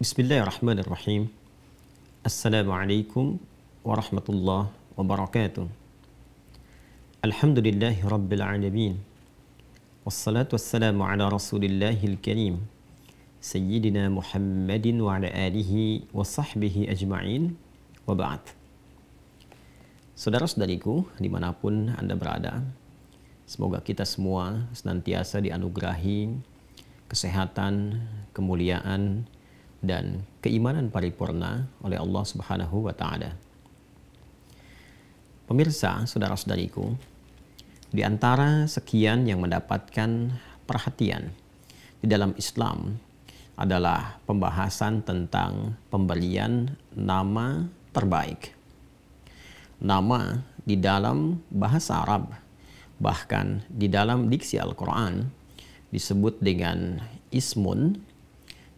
Bismillahirrahmanirrahim. Assalamualaikum warahmatullahi wabarakatuh. Alhamdulillahi rabbil alamin. Wassalatu wassalamu ala rasulillahil karim. Muhammadin wa ala ajma'in wa Saudara-saudariku dimanapun Anda berada, semoga kita semua senantiasa dianugerahi kesehatan, kemuliaan, dan keimanan paripurna oleh Allah Subhanahu wa taala. Pemirsa, saudara-saudariku, di antara sekian yang mendapatkan perhatian di dalam Islam adalah pembahasan tentang pemberian nama terbaik. Nama di dalam bahasa Arab, bahkan di dalam diksi Al-Quran, disebut dengan ismun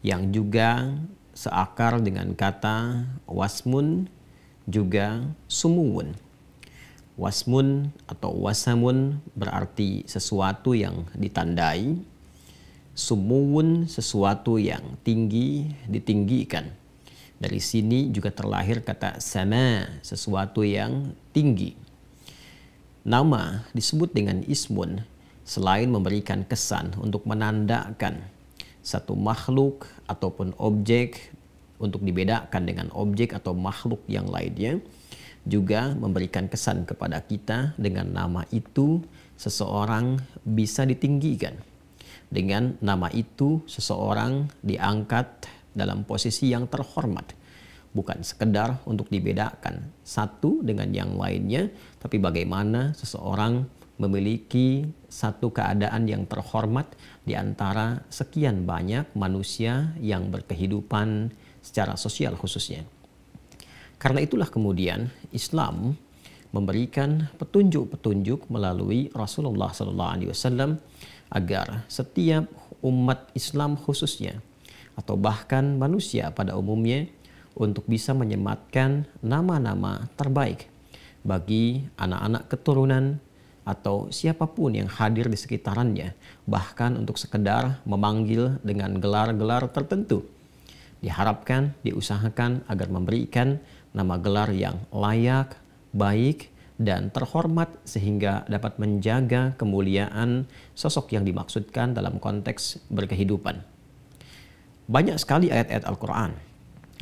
yang juga seakar dengan kata wasmun juga sumuwun. Wasmun atau wasamun berarti sesuatu yang ditandai. Sumuwun sesuatu yang tinggi, ditinggikan. Dari sini juga terlahir kata sama, sesuatu yang tinggi. Nama disebut dengan ismun selain memberikan kesan untuk menandakan satu makhluk ataupun objek untuk dibedakan dengan objek atau makhluk yang lainnya juga memberikan kesan kepada kita dengan nama itu seseorang bisa ditinggikan dengan nama itu seseorang diangkat dalam posisi yang terhormat bukan sekedar untuk dibedakan satu dengan yang lainnya tapi bagaimana seseorang memiliki satu keadaan yang terhormat di antara sekian banyak manusia yang berkehidupan secara sosial khususnya. Karena itulah kemudian Islam memberikan petunjuk-petunjuk melalui Rasulullah SAW agar setiap umat Islam khususnya atau bahkan manusia pada umumnya untuk bisa menyematkan nama-nama terbaik bagi anak-anak keturunan atau siapapun yang hadir di sekitarannya, bahkan untuk sekedar memanggil dengan gelar-gelar tertentu. Diharapkan, diusahakan agar memberikan nama gelar yang layak, baik, dan terhormat sehingga dapat menjaga kemuliaan sosok yang dimaksudkan dalam konteks berkehidupan. Banyak sekali ayat-ayat Al-Quran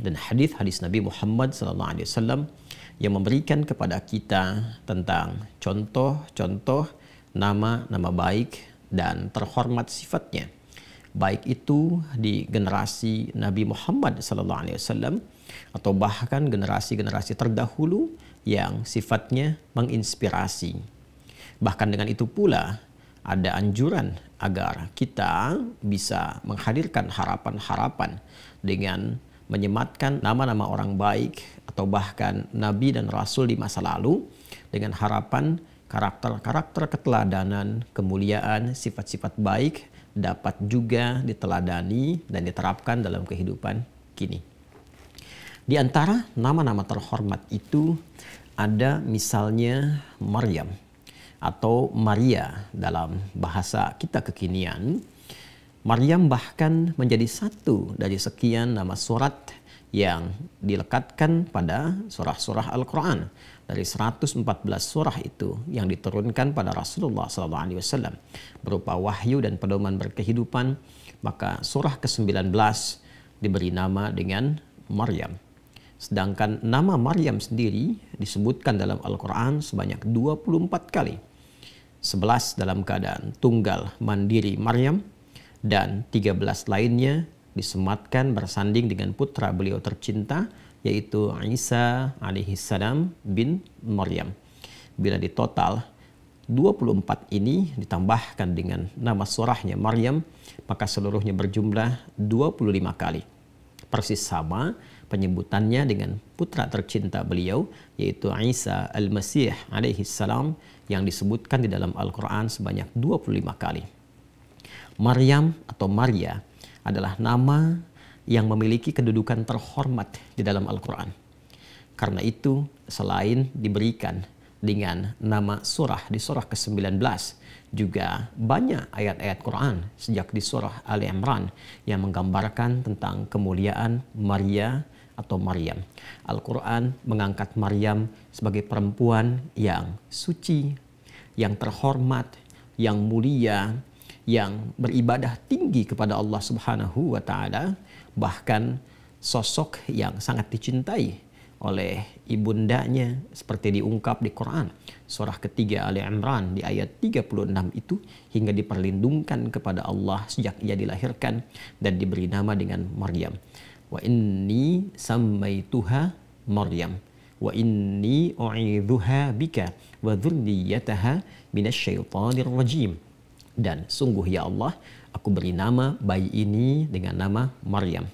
dan hadis-hadis Nabi Muhammad SAW yang memberikan kepada kita tentang contoh-contoh nama-nama baik dan terhormat sifatnya. Baik itu di generasi Nabi Muhammad SAW atau bahkan generasi-generasi terdahulu yang sifatnya menginspirasi. Bahkan dengan itu pula ada anjuran agar kita bisa menghadirkan harapan-harapan dengan menyematkan nama-nama orang baik atau bahkan nabi dan rasul di masa lalu dengan harapan karakter-karakter keteladanan, kemuliaan, sifat-sifat baik dapat juga diteladani dan diterapkan dalam kehidupan kini. Di antara nama-nama terhormat itu ada misalnya Maryam atau Maria dalam bahasa kita kekinian Maryam bahkan menjadi satu dari sekian nama surat yang dilekatkan pada surah-surah Al-Quran dari 114 surah itu yang diturunkan pada Rasulullah SAW berupa wahyu dan pedoman berkehidupan maka surah ke-19 diberi nama dengan Maryam. Sedangkan nama Maryam sendiri disebutkan dalam Al-Quran sebanyak 24 kali. 11 dalam keadaan tunggal mandiri Maryam, dan 13 lainnya disematkan bersanding dengan putra beliau tercinta yaitu Isa alaihi salam bin Maryam. Bila ditotal 24 ini ditambahkan dengan nama surahnya Maryam maka seluruhnya berjumlah 25 kali. Persis sama penyebutannya dengan putra tercinta beliau yaitu Isa al-Masih alaihi salam yang disebutkan di dalam Al-Qur'an sebanyak 25 kali. Maryam atau Maria adalah nama yang memiliki kedudukan terhormat di dalam Al-Quran. Karena itu, selain diberikan dengan nama surah di surah ke-19 juga banyak ayat-ayat Quran sejak di surah Ali Imran yang menggambarkan tentang kemuliaan Maria atau Maryam. Al-Quran mengangkat Maryam sebagai perempuan yang suci, yang terhormat, yang mulia, yang beribadah tinggi kepada Allah Subhanahu wa taala, bahkan sosok yang sangat dicintai oleh ibundanya seperti diungkap di Quran surah ketiga Ali Imran di ayat 36 itu hingga diperlindungkan kepada Allah sejak ia dilahirkan dan diberi nama dengan Maryam. Wa inni sammaituha Maryam wa inni u'idhuha bika wa dzurriyyataha minasyaitonir rajim. Dan sungguh ya Allah, aku beri nama bayi ini dengan nama Maryam.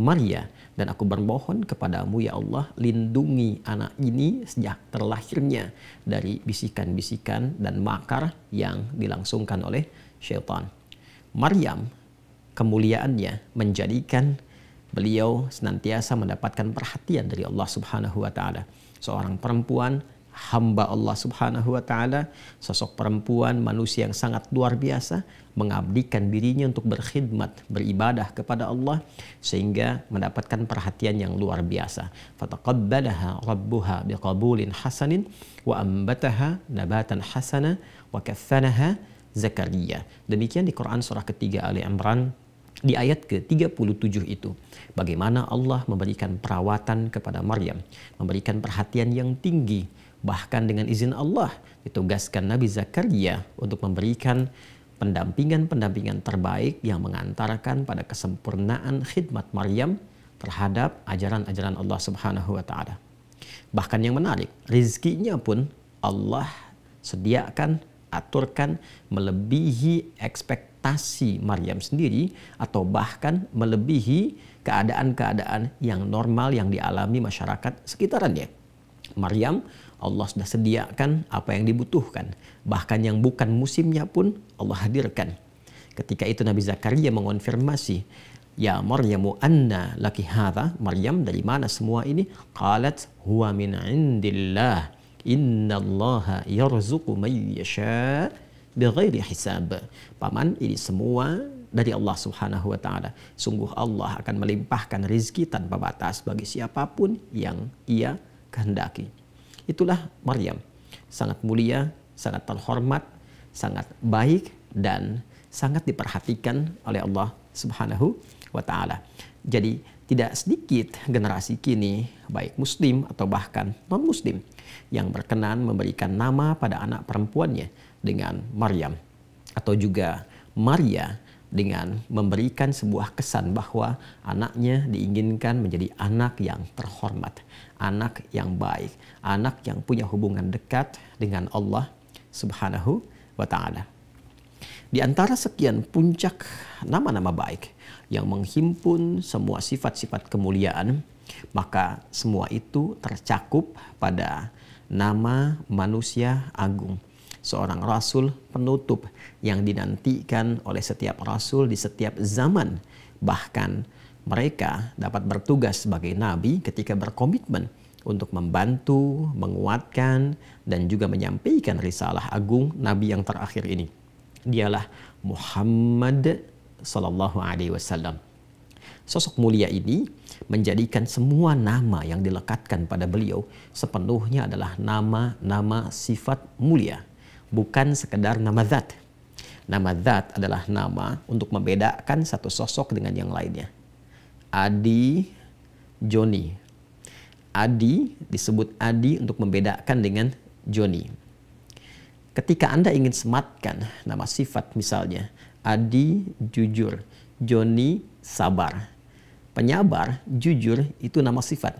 Maria dan aku bermohon kepadamu ya Allah lindungi anak ini sejak terlahirnya dari bisikan-bisikan dan makar yang dilangsungkan oleh syaitan. Maryam kemuliaannya menjadikan beliau senantiasa mendapatkan perhatian dari Allah Subhanahu wa taala. Seorang perempuan hamba Allah Subhanahu wa taala, sosok perempuan manusia yang sangat luar biasa mengabdikan dirinya untuk berkhidmat, beribadah kepada Allah sehingga mendapatkan perhatian yang luar biasa. Fataqabbalaha rabbuha biqabulin hasanin wa ambataha nabatan hasana wa kaffanaha Zakaria. Demikian di Quran surah ketiga Ali Imran di ayat ke-37 itu bagaimana Allah memberikan perawatan kepada Maryam, memberikan perhatian yang tinggi Bahkan dengan izin Allah ditugaskan Nabi Zakaria untuk memberikan pendampingan-pendampingan terbaik yang mengantarkan pada kesempurnaan khidmat Maryam terhadap ajaran-ajaran Allah Subhanahu wa taala. Bahkan yang menarik, rizkinya pun Allah sediakan, aturkan melebihi ekspektasi Maryam sendiri atau bahkan melebihi keadaan-keadaan yang normal yang dialami masyarakat sekitarnya. Maryam, Allah sudah sediakan apa yang dibutuhkan. Bahkan yang bukan musimnya pun Allah hadirkan. Ketika itu Nabi Zakaria mengonfirmasi, Ya Maryamu anna laki hadha, Maryam dari mana semua ini? Qalat huwa min indillah, inna allaha yarzuku man yasha' bighairi hisab. Paman, ini semua dari Allah Subhanahu wa taala. Sungguh Allah akan melimpahkan rizki tanpa batas bagi siapapun yang ia kehendaki. Itulah Maryam, sangat mulia, sangat terhormat, sangat baik dan sangat diperhatikan oleh Allah Subhanahu wa taala. Jadi tidak sedikit generasi kini baik muslim atau bahkan non muslim yang berkenan memberikan nama pada anak perempuannya dengan Maryam atau juga Maria dengan memberikan sebuah kesan bahwa anaknya diinginkan menjadi anak yang terhormat, anak yang baik, anak yang punya hubungan dekat dengan Allah Subhanahu wa taala. Di antara sekian puncak nama-nama baik yang menghimpun semua sifat-sifat kemuliaan, maka semua itu tercakup pada nama manusia agung seorang rasul penutup yang dinantikan oleh setiap rasul di setiap zaman. Bahkan mereka dapat bertugas sebagai nabi ketika berkomitmen untuk membantu, menguatkan, dan juga menyampaikan risalah agung nabi yang terakhir ini. Dialah Muhammad Sallallahu Alaihi Wasallam. Sosok mulia ini menjadikan semua nama yang dilekatkan pada beliau sepenuhnya adalah nama-nama sifat mulia bukan sekedar nama zat. Nama zat adalah nama untuk membedakan satu sosok dengan yang lainnya. Adi, Joni. Adi disebut Adi untuk membedakan dengan Joni. Ketika Anda ingin sematkan nama sifat misalnya, Adi jujur, Joni sabar. Penyabar, jujur itu nama sifat.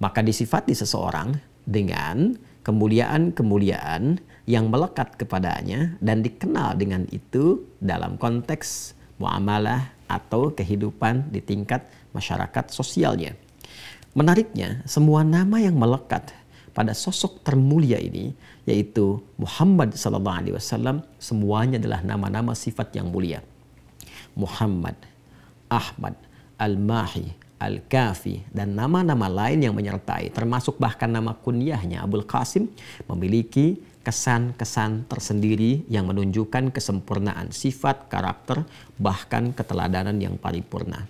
Maka disifati seseorang dengan kemuliaan-kemuliaan yang melekat kepadanya dan dikenal dengan itu dalam konteks muamalah atau kehidupan di tingkat masyarakat sosialnya. Menariknya, semua nama yang melekat pada sosok termulia ini yaitu Muhammad sallallahu alaihi wasallam semuanya adalah nama-nama sifat yang mulia. Muhammad, Ahmad, Al-Mahi, Al-Kafi dan nama-nama lain yang menyertai termasuk bahkan nama kunyahnya Abdul Qasim memiliki kesan-kesan tersendiri yang menunjukkan kesempurnaan sifat, karakter, bahkan keteladanan yang paripurna.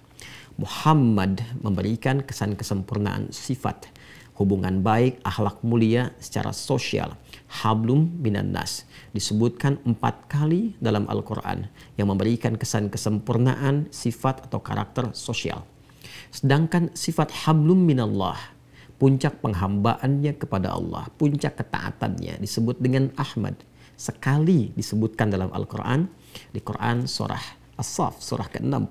Muhammad memberikan kesan kesempurnaan sifat, hubungan baik, akhlak mulia secara sosial. Hablum binan nas disebutkan empat kali dalam Al-Quran yang memberikan kesan kesempurnaan sifat atau karakter sosial. Sedangkan sifat hablum minallah puncak penghambaannya kepada Allah, puncak ketaatannya disebut dengan Ahmad. Sekali disebutkan dalam Al-Quran, di Quran surah As-Saf, surah ke-61,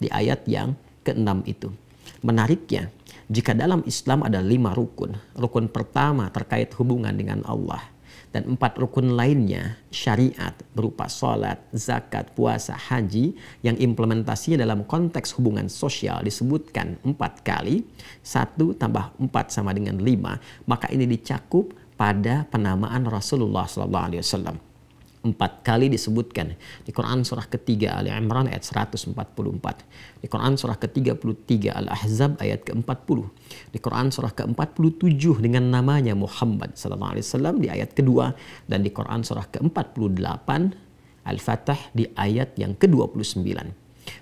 di ayat yang ke-6 itu. Menariknya, jika dalam Islam ada lima rukun, rukun pertama terkait hubungan dengan Allah – dan empat rukun lainnya syariat berupa sholat, zakat, puasa, haji yang implementasinya dalam konteks hubungan sosial disebutkan empat kali satu tambah empat sama dengan lima maka ini dicakup pada penamaan Rasulullah Sallallahu Alaihi Wasallam empat kali disebutkan di Quran surah ketiga Ali Imran ayat 144 di Quran surah ke-33 Al-Ahzab ayat ke-40 di Quran surah ke-47 dengan namanya Muhammad sallallahu alaihi wasallam di ayat kedua dan di Quran surah ke-48 Al-Fatah di ayat yang ke-29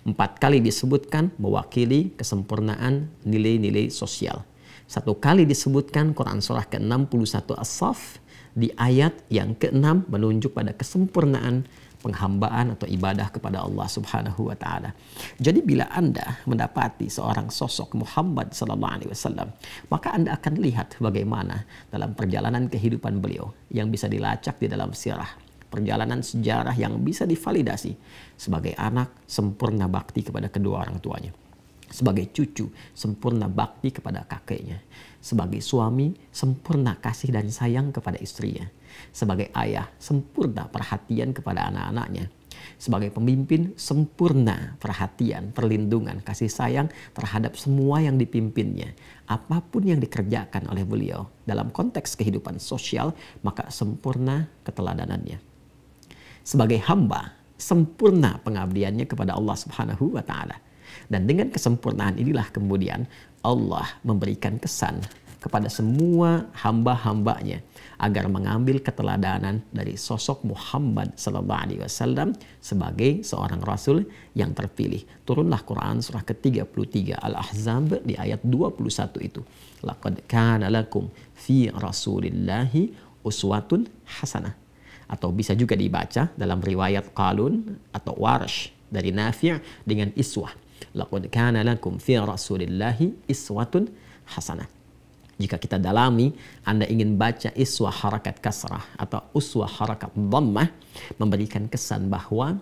empat kali disebutkan mewakili kesempurnaan nilai-nilai sosial satu kali disebutkan Quran surah ke-61 As-Saff di ayat yang keenam menunjuk pada kesempurnaan penghambaan atau ibadah kepada Allah Subhanahu wa taala. Jadi bila Anda mendapati seorang sosok Muhammad sallallahu alaihi wasallam, maka Anda akan lihat bagaimana dalam perjalanan kehidupan beliau yang bisa dilacak di dalam sirah perjalanan sejarah yang bisa divalidasi sebagai anak sempurna bakti kepada kedua orang tuanya. Sebagai cucu, sempurna bakti kepada kakeknya. Sebagai suami, sempurna kasih dan sayang kepada istrinya. Sebagai ayah, sempurna perhatian kepada anak-anaknya. Sebagai pemimpin, sempurna perhatian, perlindungan, kasih sayang terhadap semua yang dipimpinnya. Apapun yang dikerjakan oleh beliau dalam konteks kehidupan sosial, maka sempurna keteladanannya. Sebagai hamba, sempurna pengabdiannya kepada Allah Subhanahu wa Ta'ala dan dengan kesempurnaan inilah kemudian Allah memberikan kesan kepada semua hamba-hambanya agar mengambil keteladanan dari sosok Muhammad Sallallahu Alaihi Wasallam sebagai seorang rasul yang terpilih. Turunlah Quran surah ke-33 Al-Ahzab di ayat 21 itu. Laqad kana lakum fi rasulillahi uswatun hasanah. Atau bisa juga dibaca dalam riwayat Qalun atau Warsh dari Nafi' dengan Iswah Laqad kana lakum fi rasulillahi iswatun hasanah. Jika kita dalami, Anda ingin baca iswa harakat kasrah atau uswa harakat dhammah memberikan kesan bahwa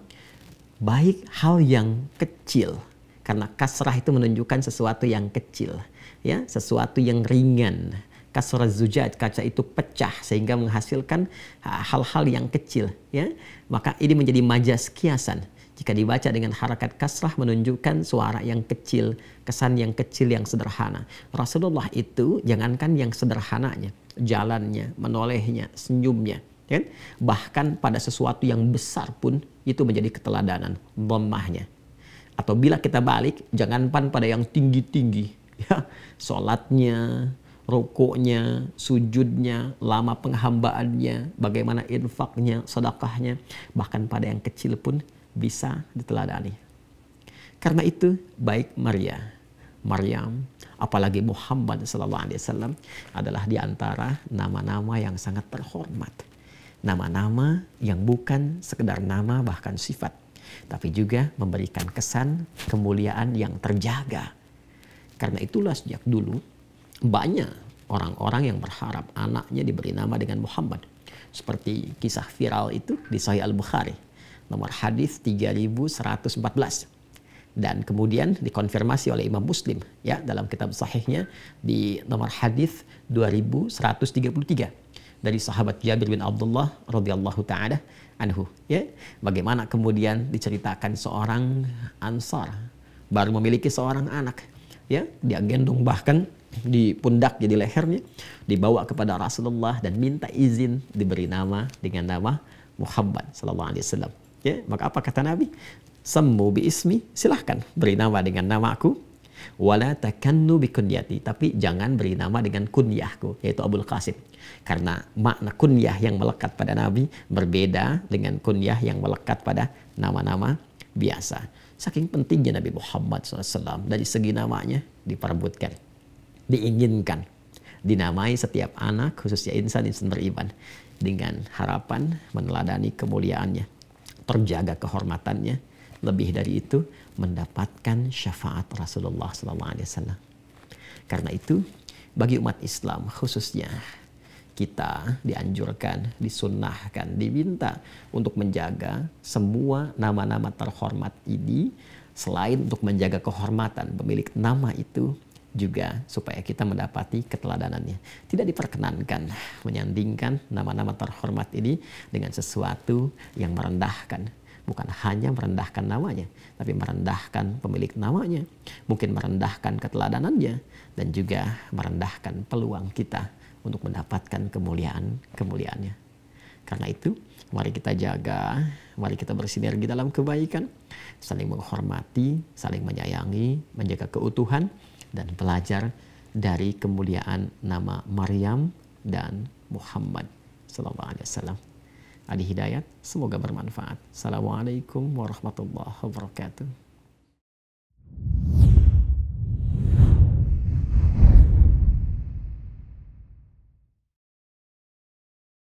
baik hal yang kecil karena kasrah itu menunjukkan sesuatu yang kecil ya sesuatu yang ringan kasrah zujat kaca itu pecah sehingga menghasilkan ah, hal-hal yang kecil ya maka ini menjadi majas kiasan jika dibaca dengan harakat kasrah menunjukkan suara yang kecil, kesan yang kecil yang sederhana. Rasulullah itu jangankan yang sederhananya, jalannya, menolehnya, senyumnya, kan? Bahkan pada sesuatu yang besar pun itu menjadi keteladanan, lemahnya. Atau bila kita balik, jangan pan pada yang tinggi-tinggi, ya, solatnya, rukuknya, sujudnya, lama penghambaannya, bagaimana infaknya, sedekahnya, bahkan pada yang kecil pun bisa diteladani. Karena itu baik Maria, Maryam, apalagi Muhammad Sallallahu Alaihi Wasallam adalah di antara nama-nama yang sangat terhormat. Nama-nama yang bukan sekedar nama bahkan sifat. Tapi juga memberikan kesan kemuliaan yang terjaga. Karena itulah sejak dulu banyak orang-orang yang berharap anaknya diberi nama dengan Muhammad. Seperti kisah viral itu di Sahih Al-Bukhari nomor hadis 3114 dan kemudian dikonfirmasi oleh Imam Muslim ya dalam kitab sahihnya di nomor hadis 2133 dari sahabat Jabir bin Abdullah radhiyallahu taala anhu ya bagaimana kemudian diceritakan seorang ansar baru memiliki seorang anak ya dia gendong bahkan di pundak jadi lehernya dibawa kepada Rasulullah dan minta izin diberi nama dengan nama Muhammad sallallahu alaihi wasallam Ya, maka apa kata Nabi? Semu bi ismi, silahkan beri nama dengan nama Aku. Wala takannu bi kunyati, tapi jangan beri nama dengan kunyahku, yaitu Abul Qasim. Karena makna kunyah yang melekat pada Nabi berbeda dengan kunyah yang melekat pada nama-nama biasa. Saking pentingnya Nabi Muhammad SAW dari segi namanya diperebutkan, diinginkan, dinamai setiap anak khususnya insan insan beriman dengan harapan meneladani kemuliaannya terjaga kehormatannya. Lebih dari itu mendapatkan syafaat Rasulullah SAW. Karena itu bagi umat Islam khususnya kita dianjurkan, disunnahkan, diminta untuk menjaga semua nama-nama terhormat ini selain untuk menjaga kehormatan pemilik nama itu juga supaya kita mendapati keteladanannya. Tidak diperkenankan menyandingkan nama-nama terhormat ini dengan sesuatu yang merendahkan. Bukan hanya merendahkan namanya, tapi merendahkan pemilik namanya, mungkin merendahkan keteladanannya, dan juga merendahkan peluang kita untuk mendapatkan kemuliaan-kemuliaannya. Karena itu, mari kita jaga, mari kita bersinergi dalam kebaikan, saling menghormati, saling menyayangi, menjaga keutuhan, dan belajar dari kemuliaan nama Maryam dan Muhammad sallallahu alaihi wasallam. Adi Hidayat, semoga bermanfaat. Assalamualaikum warahmatullahi wabarakatuh.